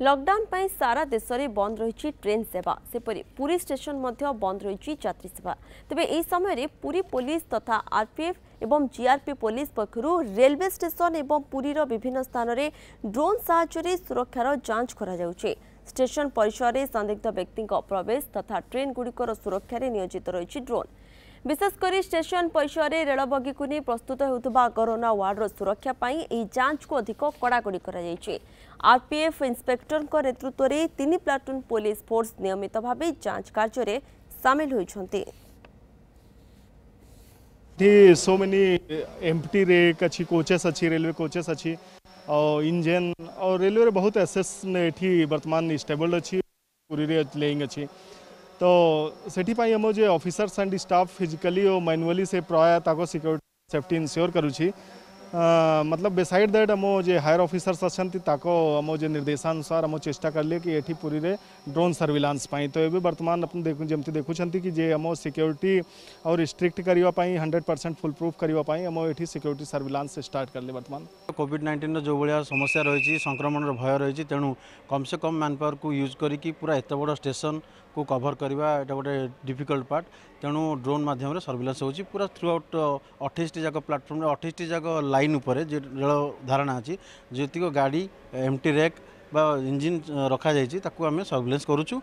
lockdown ପାଇଁ ସାରା ଦେଶରେ ବନ୍ଦ ରହିଛି ଟ୍ରେନ୍ ସେବା ସେପରି ପୁରୀ ଷ୍ଟେସନ୍ ମଧ୍ୟ ବନ୍ଦ ରହିଛି ଯାତ୍ରୀ ସେବା ତେବେ ଏହି ସମୟରେ ପୁରୀ ପୋଲିସ ତଥା ଆର୍ପିଏଫ୍ ଏବଂ ଜିଆର୍ପି ପୋଲିସ ପକ୍ଷରୁ ରେଲୱେ ଷ୍ଟେସନ୍ ଏବଂ ପୁରୀର ବିଭିନ୍ନ ସ୍ଥାନରେ ଡ୍ରୋନ୍ ସାହାଯ୍ୟରେ ସୁରକ୍ଷାର ଯାଞ୍ଚ କରାଯାଉଛି ଷ୍ଟେସନ୍ ପରିସରରେ ସନ୍ଦିଗ୍ଧ ବ୍ୟକ୍ତିଙ୍କ ପ୍ରବେଶ ତଥା ଟ୍ରେନ୍ଗୁଡ଼ିକର ସୁରକ୍ଷାରେ ନିୟୋଜିତ ରହିଛି ଡ୍ରୋନ୍ বিশেষ করে স্টেশন পয়সরে রেল বগিকু নিয়ে প্রস্তুত হেউথিবা করোনা ওয়ার্ডর সুরক্ষা পাই এই যাঞ্চকু অধিক কড়াকড়ি করা যাইছে আরপিএফ ইন্সপেক্টরଙ୍କ নেতৃত্বরে তিন প্লাটুন পুলিশ ফোর্স নিয়মিত ভাবে যাঞ্চ কার্যরে সামিল হয়েছেন सो मेनी एम्प्टी रेक अच्छी कोचेस अच्छी रेलवे कोचेस अच्छी और इंजन और रेलवे बहुत एसेस एटी बर्तमान स्टेबल अच्छी पूरी लेंगे अच्छी ତ ସେଥିପାଇଁ ଆମ ଯେ ଅଫିସର୍ସ ଆଣ୍ଡ ଷ୍ଟାଫ୍ ଫିଜିକାଲି ଓ ମାନୁଆଲି ସେ ପ୍ରାୟ ତାଙ୍କ ସିକ୍ୟୁରିଟି ସେଫ୍ଟି ଇନ୍ସିଓର କରୁଛି मतलब बेसाइड दैट आम जे हायर अफिसर्स अच्छा आम जे निर्देशानुसार आम चेषा कले कि ये पूरी ड्रोन सर्विलांस तो ये बर्तमान जमी देखुं कि जे आम सिक्योरीटी और स्ट्रिक्ट करने हंड्रेड परसेंट फुल प्रूफ करने आम ये सिक्योरीट सर्विलांस स्टार्ट कले बर्तमान कॉविड नाइंटन जो भाया समस्या रही संक्रमण भय रही तेणु कम से कम मैन पावर को यूज करके पूरा एत बड़ स्टेसन को कभर करवा गोटे डिफिकल्ट पार्ट तेणु ड्रोन मध्यम सर्विलांस हो पूरा थ्रू आउट अठाईस जाक प्लाटफर्म अठाईस जाक लाइव रे धारणा अस् जति गाडी एमटिरेक बा इन्जिन रखा जा सर्भलेन्स गरुछौँ